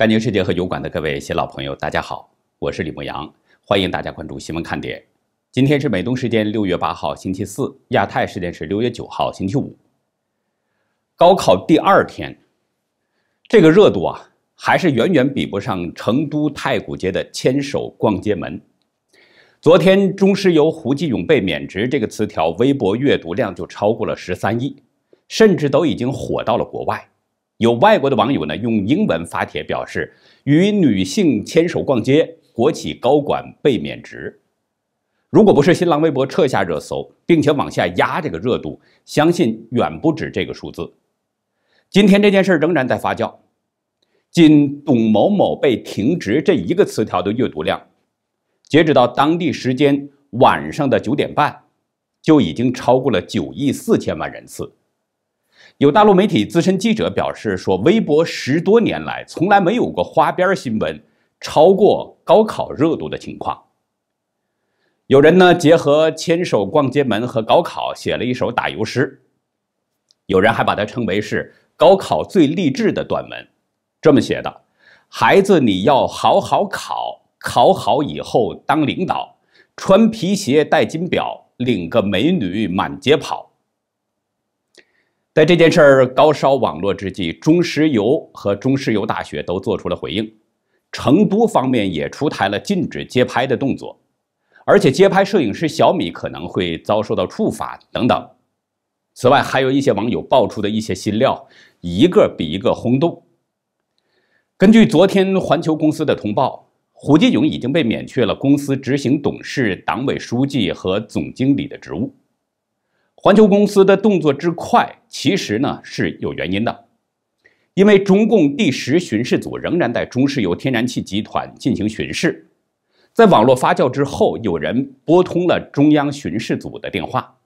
干净世界和油管的各位新老朋友，大家好，我是李牧阳，欢迎大家关注新闻看点。今天是美东时间六月八号星期四，亚太时间是六月九号星期五。高考第二天，这个热度啊，还是远远比不上成都太古街的牵手逛街门。昨天中石油胡继勇被免职这个词条，微博阅读量就超过了十三亿，甚至都已经火到了国外。有外国的网友呢用英文发帖表示，与女性牵手逛街，国企高管被免职。如果不是新浪微博撤下热搜，并且往下压这个热度，相信远不止这个数字。今天这件事仍然在发酵，仅“董某某被停职”这一个词条的阅读量，截止到当地时间晚上的九点半，就已经超过了九亿四千万人次。有大陆媒体资深记者表示说：“微博十多年来从来没有过花边新闻超过高考热度的情况。”有人呢结合牵手逛街门和高考写了一首打油诗，有人还把它称为是高考最励志的短文。这么写的：“孩子，你要好好考，考好以后当领导，穿皮鞋戴金表，领个美女满街跑。”在这件事儿高烧网络之际，中石油和中石油大学都做出了回应，成都方面也出台了禁止街拍的动作，而且街拍摄影师小米可能会遭受到处罚等等。此外，还有一些网友爆出的一些新料，一个比一个轰动。根据昨天环球公司的通报，胡金勇已经被免去了公司执行董事、党委书记和总经理的职务。环球公司的动作之快，其实呢是有原因的，因为中共第十巡视组仍然在中石油天然气集团进行巡视。在网络发酵之后，有人拨通了中央巡视组的电话，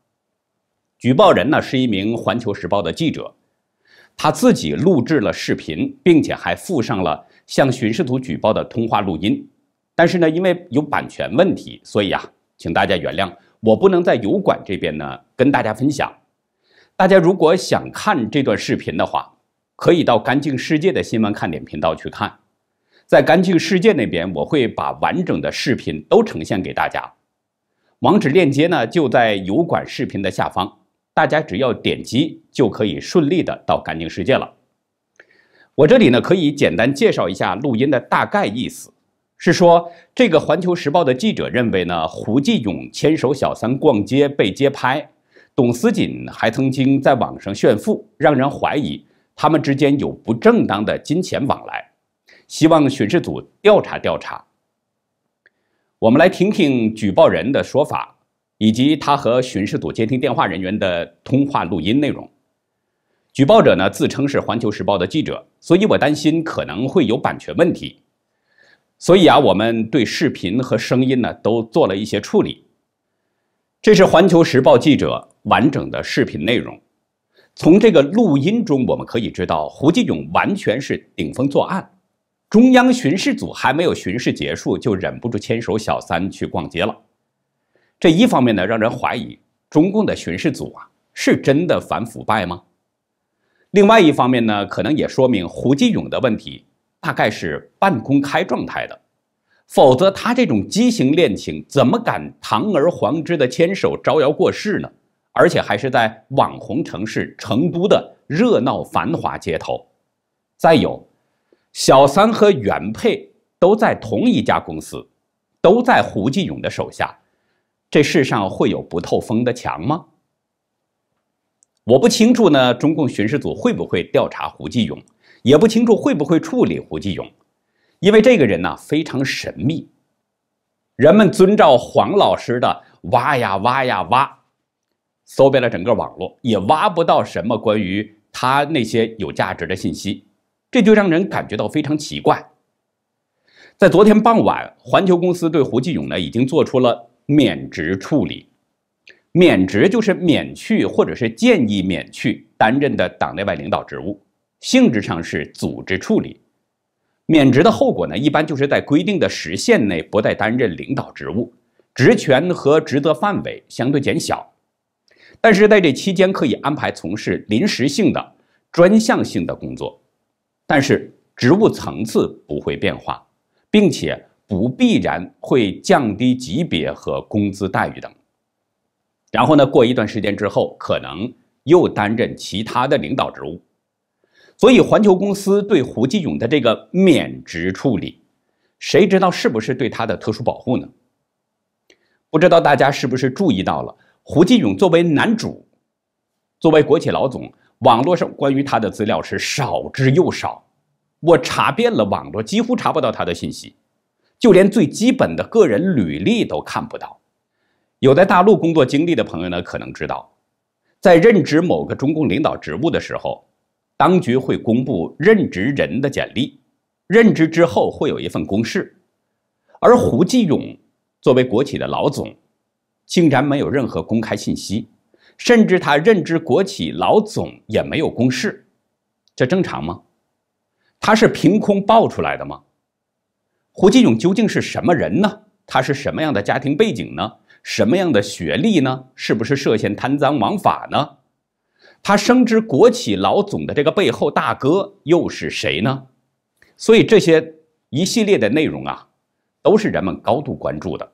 举报人呢是一名《环球时报》的记者，他自己录制了视频，并且还附上了向巡视组举报的通话录音。但是呢，因为有版权问题，所以啊，请大家原谅。我不能在油管这边呢跟大家分享，大家如果想看这段视频的话，可以到干净世界的新闻看点频道去看，在干净世界那边我会把完整的视频都呈现给大家，网址链接呢就在油管视频的下方，大家只要点击就可以顺利的到干净世界了。我这里呢可以简单介绍一下录音的大概意思。是说，这个《环球时报》的记者认为呢，胡继勇牵手小三逛街被街拍，董思锦还曾经在网上炫富，让人怀疑他们之间有不正当的金钱往来。希望巡视组调查调查。我们来听听举报人的说法，以及他和巡视组接听电话人员的通话录音内容。举报者呢自称是《环球时报》的记者，所以我担心可能会有版权问题。所以啊，我们对视频和声音呢都做了一些处理。这是环球时报记者完整的视频内容。从这个录音中，我们可以知道，胡继勇完全是顶风作案。中央巡视组还没有巡视结束，就忍不住牵手小三去逛街了。这一方面呢，让人怀疑中共的巡视组啊，是真的反腐败吗？另外一方面呢，可能也说明胡继勇的问题。大概是半公开状态的，否则他这种畸形恋情怎么敢堂而皇之的牵手招摇过市呢？而且还是在网红城市成都的热闹繁华街头。再有，小三和原配都在同一家公司，都在胡继勇的手下，这世上会有不透风的墙吗？我不清楚呢，中共巡视组会不会调查胡继勇？也不清楚会不会处理胡继勇，因为这个人呢非常神秘，人们遵照黄老师的挖呀挖呀挖，搜遍了整个网络，也挖不到什么关于他那些有价值的信息，这就让人感觉到非常奇怪。在昨天傍晚，环球公司对胡继勇呢已经做出了免职处理，免职就是免去或者是建议免去担任的党内外领导职务。性质上是组织处理，免职的后果呢，一般就是在规定的时限内不再担任领导职务，职权和职责范围相对减小，但是在这期间可以安排从事临时性的、专项性的工作，但是职务层次不会变化，并且不必然会降低级别和工资待遇等。然后呢，过一段时间之后，可能又担任其他的领导职务。所以，环球公司对胡继勇的这个免职处理，谁知道是不是对他的特殊保护呢？不知道大家是不是注意到了，胡继勇作为男主，作为国企老总，网络上关于他的资料是少之又少。我查遍了网络，几乎查不到他的信息，就连最基本的个人履历都看不到。有在大陆工作经历的朋友呢，可能知道，在任职某个中共领导职务的时候。当局会公布任职人的简历，任职之后会有一份公示，而胡继勇作为国企的老总，竟然没有任何公开信息，甚至他任职国企老总也没有公示，这正常吗？他是凭空爆出来的吗？胡继勇究竟是什么人呢？他是什么样的家庭背景呢？什么样的学历呢？是不是涉嫌贪赃枉法呢？他升职国企老总的这个背后大哥又是谁呢？所以这些一系列的内容啊，都是人们高度关注的。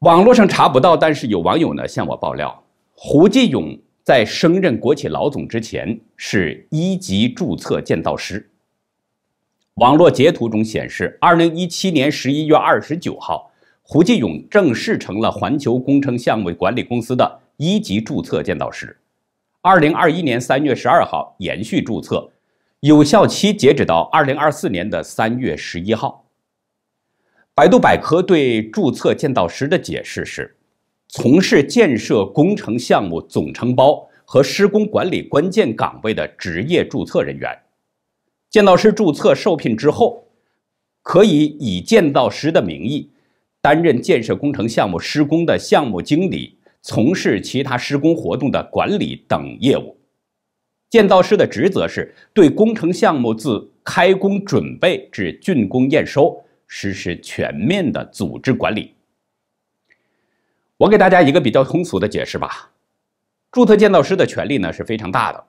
网络上查不到，但是有网友呢向我爆料：胡继勇在升任国企老总之前是一级注册建造师。网络截图中显示，二零一七年十一月二十九号，胡继勇正式成了环球工程项目管理公司的。一级注册建造师，二零二一年三月十二号延续注册，有效期截止到二零二四年的三月十一号。百度百科对注册建造师的解释是：从事建设工程项目总承包和施工管理关键岗位的职业注册人员。建造师注册受聘之后，可以以建造师的名义担任建设工程项目施工的项目经理。从事其他施工活动的管理等业务，建造师的职责是对工程项目自开工准备至竣工验收实施全面的组织管理。我给大家一个比较通俗的解释吧。注册建造师的权利呢是非常大的，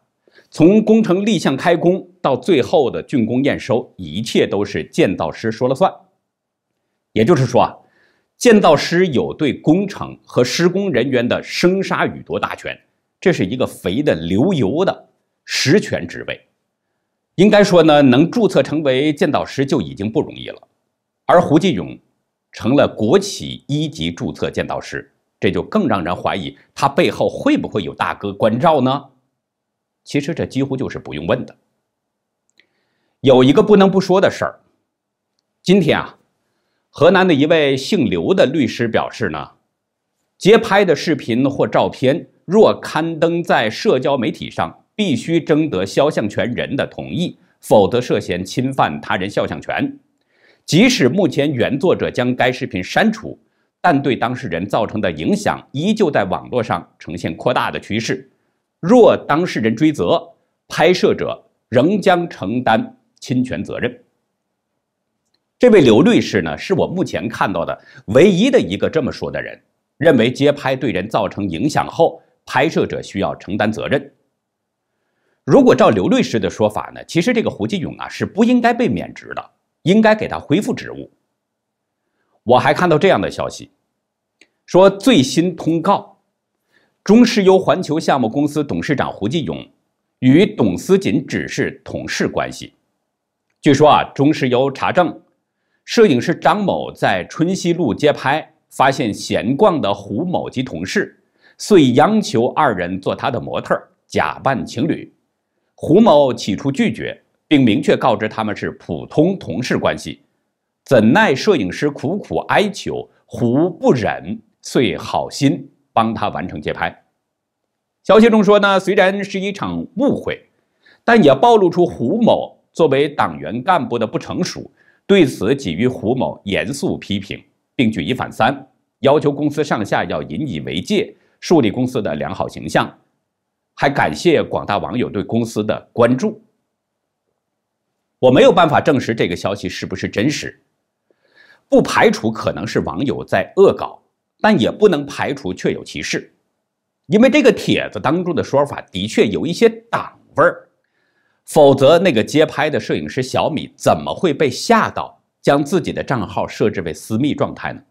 从工程立项开工到最后的竣工验收，一切都是建造师说了算。也就是说啊。建造师有对工程和施工人员的生杀予夺大权，这是一个肥的流油的实权职位。应该说呢，能注册成为建造师就已经不容易了，而胡继勇成了国企一级注册建造师，这就更让人怀疑他背后会不会有大哥关照呢？其实这几乎就是不用问的。有一个不能不说的事儿，今天啊。河南的一位姓刘的律师表示：“呢，街拍的视频或照片若刊登在社交媒体上，必须征得肖像权人的同意，否则涉嫌侵犯他人肖像权。即使目前原作者将该视频删除，但对当事人造成的影响依旧在网络上呈现扩大的趋势。若当事人追责，拍摄者仍将承担侵权责任。”这位刘律师呢，是我目前看到的唯一的一个这么说的人，认为街拍对人造成影响后，拍摄者需要承担责任。如果照刘律师的说法呢，其实这个胡继勇啊是不应该被免职的，应该给他恢复职务。我还看到这样的消息，说最新通告，中石油环球项目公司董事长胡继勇与董思锦只是同事关系。据说啊，中石油查证。摄影师张某在春熙路街拍，发现闲逛的胡某及同事，遂央求二人做他的模特，假扮情侣。胡某起初拒绝，并明确告知他们是普通同事关系。怎奈摄影师苦苦哀求，胡不忍，遂好心帮他完成街拍。消息中说呢，虽然是一场误会，但也暴露出胡某作为党员干部的不成熟。对此，给予胡某严肃批评，并举一反三，要求公司上下要引以为戒，树立公司的良好形象。还感谢广大网友对公司的关注。我没有办法证实这个消息是不是真实，不排除可能是网友在恶搞，但也不能排除确有其事，因为这个帖子当中的说法的确有一些党味儿。否则，那个街拍的摄影师小米怎么会被吓到，将自己的账号设置为私密状态呢？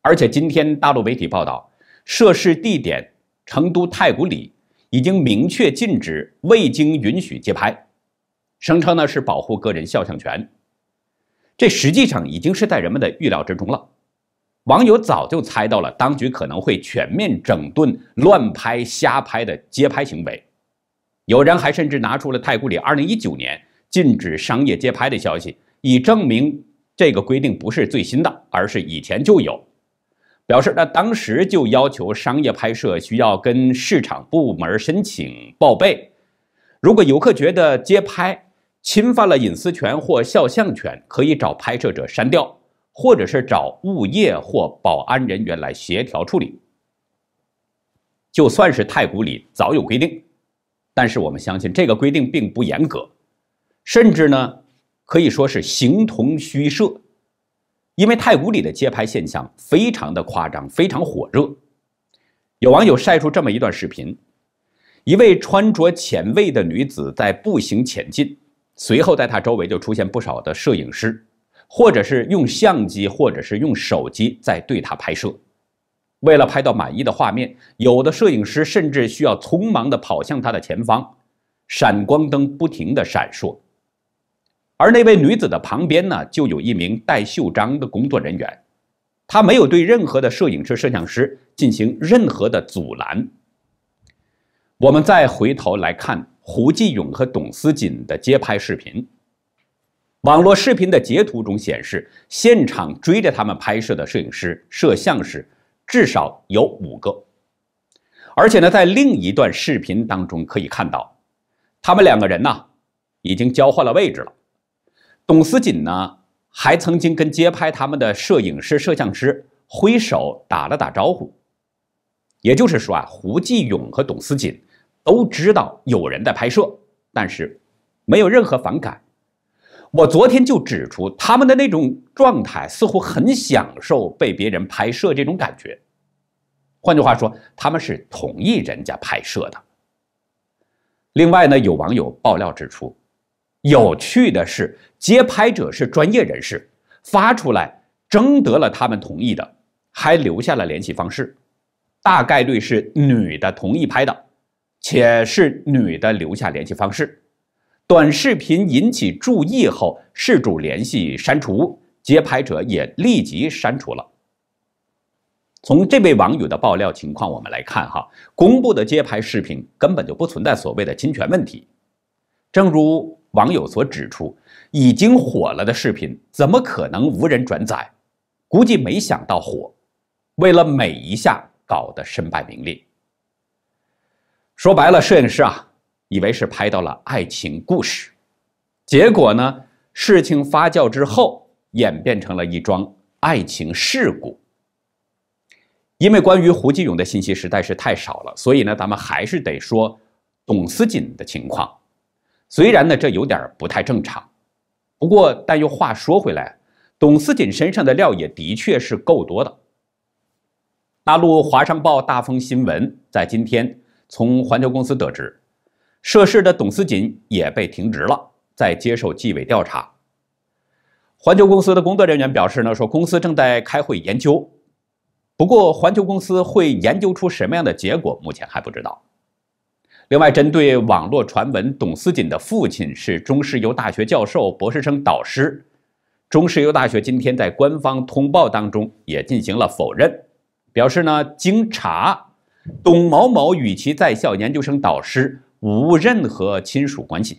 而且，今天大陆媒体报道，涉事地点成都太古里已经明确禁止未经允许街拍，声称呢是保护个人肖像权。这实际上已经是在人们的预料之中了，网友早就猜到了当局可能会全面整顿乱拍、瞎拍的街拍行为。有人还甚至拿出了太古里二零一九年禁止商业街拍的消息，以证明这个规定不是最新的，而是以前就有。表示那当时就要求商业拍摄需要跟市场部门申请报备，如果游客觉得街拍侵犯了隐私权或肖像权，可以找拍摄者删掉，或者是找物业或保安人员来协调处理。就算是太古里早有规定。但是我们相信这个规定并不严格，甚至呢可以说是形同虚设，因为太古里的街拍现象非常的夸张，非常火热。有网友晒出这么一段视频：一位穿着前卫的女子在步行前进，随后在她周围就出现不少的摄影师，或者是用相机，或者是用手机在对她拍摄。为了拍到满意的画面，有的摄影师甚至需要匆忙地跑向他的前方，闪光灯不停地闪烁。而那位女子的旁边呢，就有一名戴袖章的工作人员，他没有对任何的摄影师、摄像师进行任何的阻拦。我们再回头来看胡继勇和董思锦的街拍视频，网络视频的截图中显示，现场追着他们拍摄的摄影师、摄像师。至少有五个，而且呢，在另一段视频当中可以看到，他们两个人呢已经交换了位置了。董思锦呢还曾经跟街拍他们的摄影师、摄像师挥手打了打招呼。也就是说啊，胡继勇和董思锦都知道有人在拍摄，但是没有任何反感。我昨天就指出，他们的那种状态似乎很享受被别人拍摄这种感觉。换句话说，他们是同意人家拍摄的。另外呢，有网友爆料指出，有趣的是，接拍者是专业人士，发出来征得了他们同意的，还留下了联系方式。大概率是女的同意拍的，且是女的留下联系方式。短视频引起注意后，事主联系删除，接拍者也立即删除了。从这位网友的爆料情况我们来看，哈，公布的街拍视频根本就不存在所谓的侵权问题。正如网友所指出，已经火了的视频怎么可能无人转载？估计没想到火，为了美一下搞得身败名裂。说白了，摄影师啊，以为是拍到了爱情故事，结果呢，事情发酵之后演变成了一桩爱情事故。因为关于胡继勇的信息实在是太少了，所以呢，咱们还是得说董思锦的情况。虽然呢，这有点不太正常，不过，但又话说回来，董思锦身上的料也的确是够多的。大陆华商报大风新闻在今天从环球公司得知，涉事的董思锦也被停职了，在接受纪委调查。环球公司的工作人员表示呢，说公司正在开会研究。不过，环球公司会研究出什么样的结果，目前还不知道。另外，针对网络传闻，董思锦的父亲是中石油大学教授、博士生导师，中石油大学今天在官方通报当中也进行了否认，表示呢，经查，董某某与其在校研究生导师无任何亲属关系。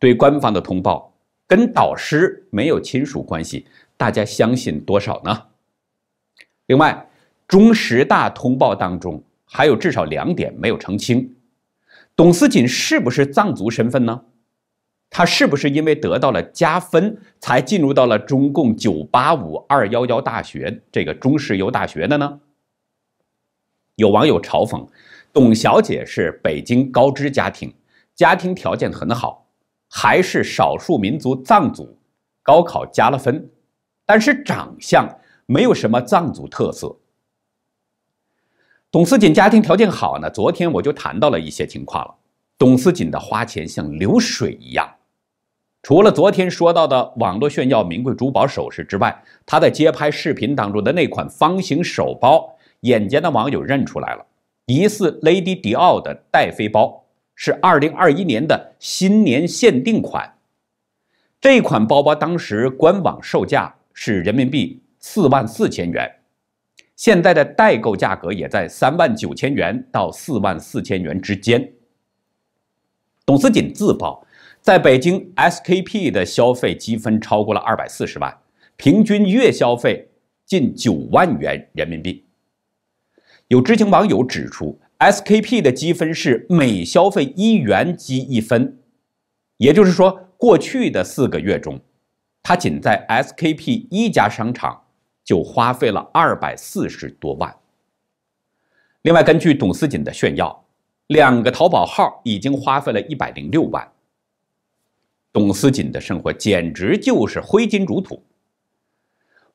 对官方的通报，跟导师没有亲属关系，大家相信多少呢？另外，中十大通报当中还有至少两点没有澄清：，董思锦是不是藏族身份呢？他是不是因为得到了加分才进入到了中共九八五二幺幺大学这个中石油大学的呢？有网友嘲讽：“董小姐是北京高知家庭，家庭条件很好，还是少数民族藏族，高考加了分，但是长相。”没有什么藏族特色。董思锦家庭条件好呢，昨天我就谈到了一些情况了。董思锦的花钱像流水一样，除了昨天说到的网络炫耀名贵珠宝首饰之外，他在街拍视频当中的那款方形手包，眼尖的网友认出来了，疑似 Lady Dior 的戴妃包，是二零二一年的新年限定款。这款包包当时官网售价是人民币。四万四千元，现在的代购价格也在三万九千元到四万四千元之间。董思锦自曝，在北京 SKP 的消费积分超过了二百四十万，平均月消费近九万元人民币。有知情网友指出，SKP 的积分是每消费一元积一分，也就是说，过去的四个月中，他仅在 SKP 一家商场。就花费了二百四十多万。另外，根据董思锦的炫耀，两个淘宝号已经花费了一百零六万。董思锦的生活简直就是挥金如土。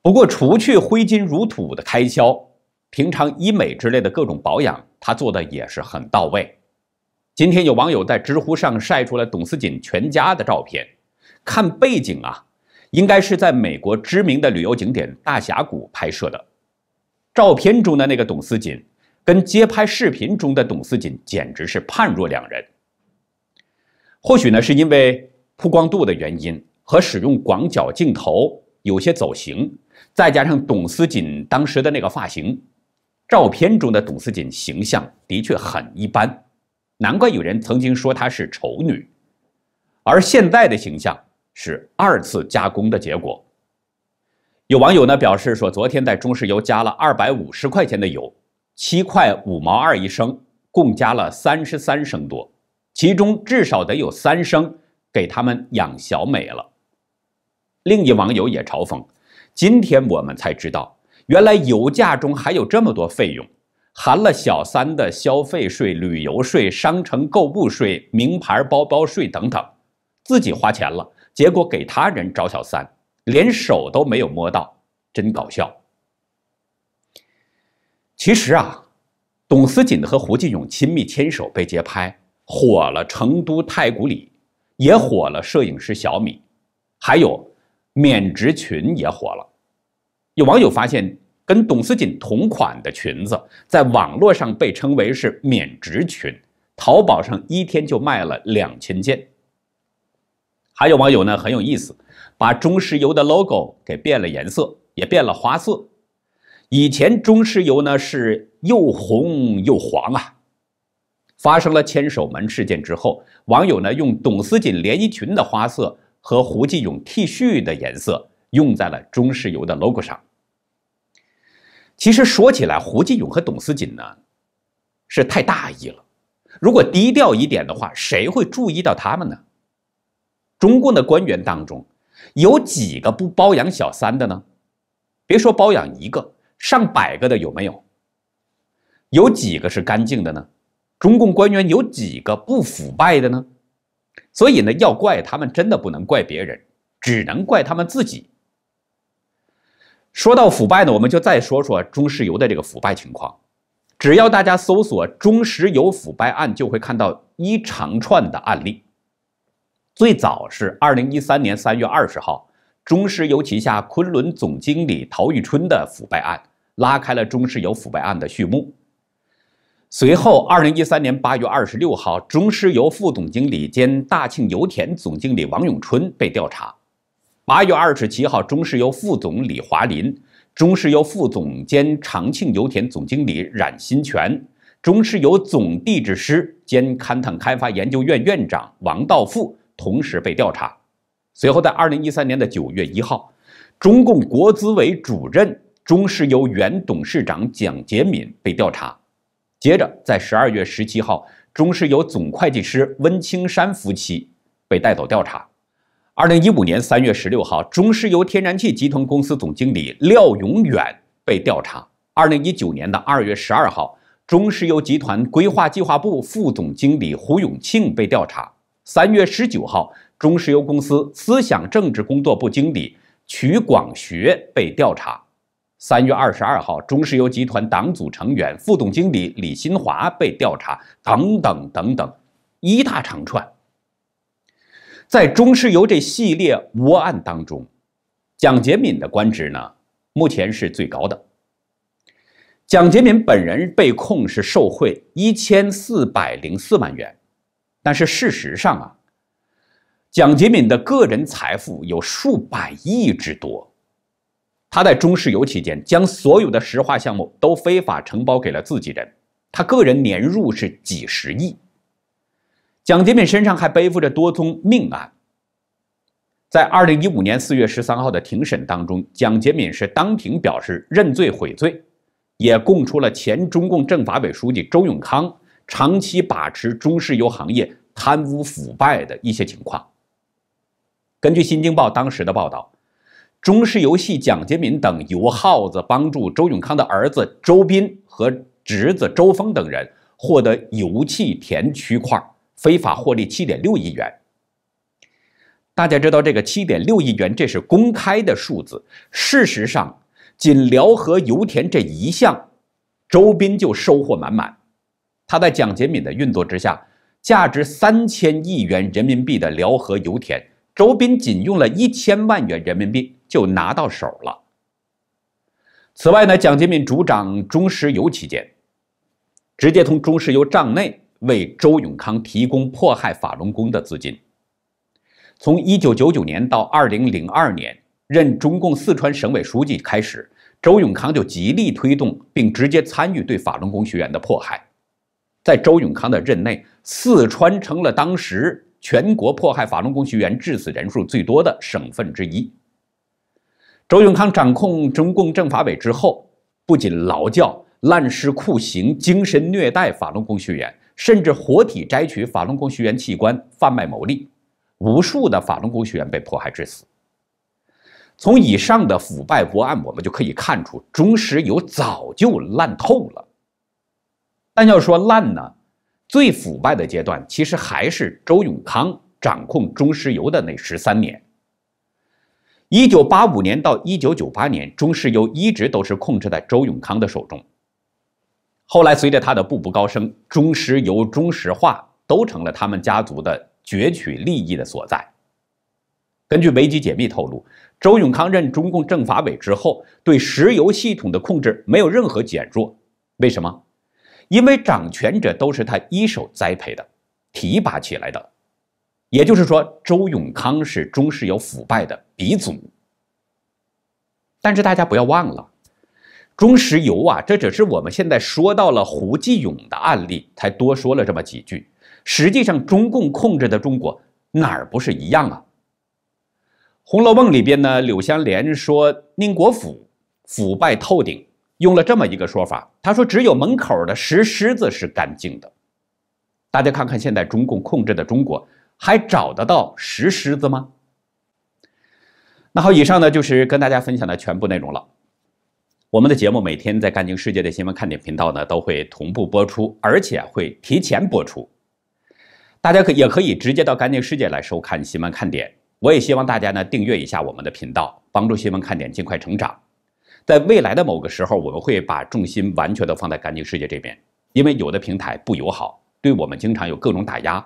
不过，除去挥金如土的开销，平常医美之类的各种保养，他做的也是很到位。今天有网友在知乎上晒出了董思锦全家的照片，看背景啊。应该是在美国知名的旅游景点大峡谷拍摄的，照片中的那个董思锦，跟街拍视频中的董思锦简直是判若两人。或许呢，是因为曝光度的原因和使用广角镜头有些走形，再加上董思锦当时的那个发型，照片中的董思锦形象的确很一般，难怪有人曾经说她是丑女，而现在的形象。是二次加工的结果。有网友呢表示说，昨天在中石油加了二百五十块钱的油，七块五毛二一升，共加了三十三升多，其中至少得有三升给他们养小美了。另一网友也嘲讽：“今天我们才知道，原来油价中还有这么多费用，含了小三的消费税、旅游税、商城购物税、名牌包包税等等，自己花钱了。”结果给他人找小三，连手都没有摸到，真搞笑。其实啊，董思锦和胡金勇亲密牵手被街拍，火了成都太古里，也火了摄影师小米，还有免职裙也火了。有网友发现，跟董思锦同款的裙子在网络上被称为是免职裙，淘宝上一天就卖了两千件。还有网友呢很有意思，把中石油的 logo 给变了颜色，也变了花色。以前中石油呢是又红又黄啊。发生了牵手门事件之后，网友呢用董思锦连衣裙的花色和胡继勇 T 恤的颜色用在了中石油的 logo 上。其实说起来，胡继勇和董思锦呢是太大意了。如果低调一点的话，谁会注意到他们呢？中共的官员当中，有几个不包养小三的呢？别说包养一个，上百个的有没有？有几个是干净的呢？中共官员有几个不腐败的呢？所以呢，要怪他们，真的不能怪别人，只能怪他们自己。说到腐败呢，我们就再说说中石油的这个腐败情况。只要大家搜索“中石油腐败案”，就会看到一长串的案例。最早是二零一三年三月二十号，中石油旗下昆仑总经理陶玉春的腐败案，拉开了中石油腐败案的序幕。随后，二零一三年八月二十六号，中石油副总经理兼大庆油田总经理王永春被调查。八月二十七号，中石油副总李华林、中石油副总兼长庆油田总经理冉新全、中石油总地质师兼勘探开发研究院院长王道富。同时被调查。随后，在二零一三年的九月一号，中共国资委主任中石油原董事长蒋洁敏被调查。接着，在十二月十七号，中石油总会计师温青山夫妻被带走调查。二零一五年三月十六号，中石油天然气集团公司总经理廖永远被调查。二零一九年的二月十二号，中石油集团规划计划部副总经理胡永庆被调查。三月十九号，中石油公司思想政治工作部经理曲广学被调查；三月二十二号，中石油集团党组成员、副总经理李新华被调查，等等等等，一大长串。在中石油这系列窝案当中，蒋洁敏的官职呢，目前是最高的。蒋洁敏本人被控是受贿一千四百零四万元。但是事实上啊，蒋洁敏的个人财富有数百亿之多，他在中石油期间将所有的石化项目都非法承包给了自己人，他个人年入是几十亿。蒋洁敏身上还背负着多宗命案，在二零一五年四月十三号的庭审当中，蒋洁敏是当庭表示认罪悔罪，也供出了前中共政法委书记周永康。长期把持中石油行业贪污腐败的一些情况。根据《新京报》当时的报道，中石油系蒋洁敏等油耗子帮助周永康的儿子周斌和侄子周峰等人获得油气田区块非法获利七点六亿元。大家知道这个七点六亿元，这是公开的数字。事实上，仅辽河油田这一项，周斌就收获满满。他在蒋洁敏的运作之下，价值三千亿元人民币的辽河油田周斌仅用了一千万元人民币就拿到手了。此外呢，蒋洁敏主掌中石油期间，直接从中石油账内为周永康提供迫害法轮功的资金。从一九九九年到二零零二年任中共四川省委书记开始，周永康就极力推动并直接参与对法轮功学员的迫害。在周永康的任内，四川成了当时全国迫害法轮功学员致死人数最多的省份之一。周永康掌控中共政法委之后，不仅劳教、滥施酷刑、精神虐待法轮功学员，甚至活体摘取法轮功学员器官贩卖牟利，无数的法轮功学员被迫害致死。从以上的腐败窝案，我们就可以看出，中石油早就烂透了。但要说烂呢，最腐败的阶段其实还是周永康掌控中石油的那十三年，一九八五年到一九九八年，中石油一直都是控制在周永康的手中。后来随着他的步步高升，中石油、中石化都成了他们家族的攫取利益的所在。根据维基解密透露，周永康任中共政法委之后，对石油系统的控制没有任何减弱。为什么？因为掌权者都是他一手栽培的、提拔起来的，也就是说，周永康是中石油腐败的鼻祖。但是大家不要忘了，中石油啊，这只是我们现在说到了胡继勇的案例才多说了这么几句。实际上，中共控制的中国哪儿不是一样啊？《红楼梦》里边呢，柳湘莲说宁国府腐败透顶。用了这么一个说法，他说：“只有门口的石狮子是干净的。”大家看看现在中共控制的中国，还找得到石狮子吗？那好，以上呢就是跟大家分享的全部内容了。我们的节目每天在《干净世界》的新闻看点频道呢都会同步播出，而且会提前播出。大家可也可以直接到《干净世界》来收看新闻看点。我也希望大家呢订阅一下我们的频道，帮助新闻看点尽快成长。在未来的某个时候，我们会把重心完全的放在干净世界这边，因为有的平台不友好，对我们经常有各种打压，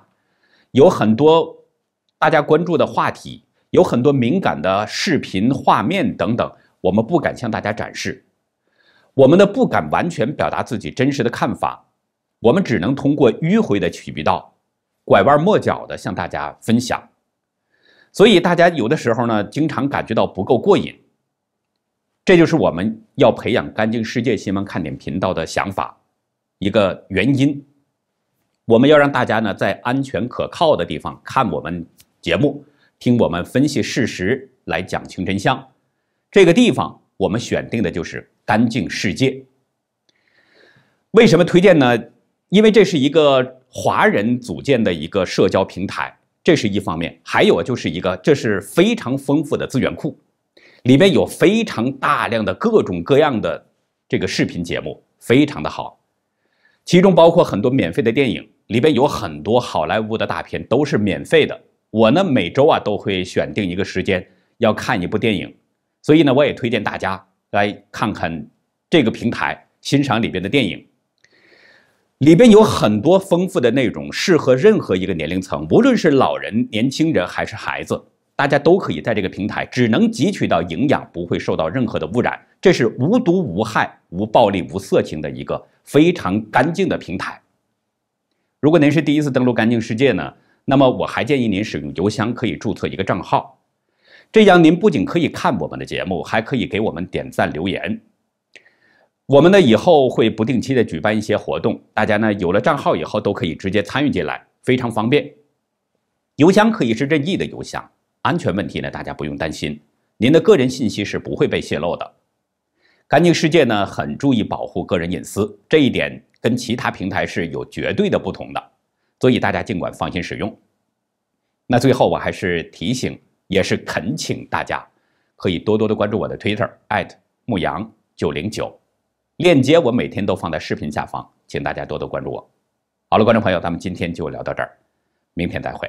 有很多大家关注的话题，有很多敏感的视频画面等等，我们不敢向大家展示，我们呢不敢完全表达自己真实的看法，我们只能通过迂回的渠道，拐弯抹角的向大家分享，所以大家有的时候呢，经常感觉到不够过瘾。这就是我们要培养干净世界新闻看点频道的想法，一个原因，我们要让大家呢在安全可靠的地方看我们节目，听我们分析事实，来讲清真相。这个地方我们选定的就是干净世界。为什么推荐呢？因为这是一个华人组建的一个社交平台，这是一方面。还有就是一个，这是非常丰富的资源库。里面有非常大量的各种各样的这个视频节目，非常的好，其中包括很多免费的电影，里边有很多好莱坞的大片都是免费的。我呢每周啊都会选定一个时间要看一部电影，所以呢我也推荐大家来看看这个平台，欣赏里边的电影。里边有很多丰富的内容，适合任何一个年龄层，无论是老人、年轻人还是孩子。大家都可以在这个平台，只能汲取到营养，不会受到任何的污染。这是无毒无害、无暴力、无色情的一个非常干净的平台。如果您是第一次登录“干净世界”呢，那么我还建议您使用邮箱可以注册一个账号，这样您不仅可以看我们的节目，还可以给我们点赞留言。我们呢以后会不定期的举办一些活动，大家呢有了账号以后都可以直接参与进来，非常方便。邮箱可以是任意的邮箱。安全问题呢，大家不用担心，您的个人信息是不会被泄露的。干净世界呢很注意保护个人隐私，这一点跟其他平台是有绝对的不同的，所以大家尽管放心使用。那最后我还是提醒，也是恳请大家可以多多的关注我的 Twitter 牧羊九零九，链接我每天都放在视频下方，请大家多多关注我。好了，观众朋友，咱们今天就聊到这儿，明天再会。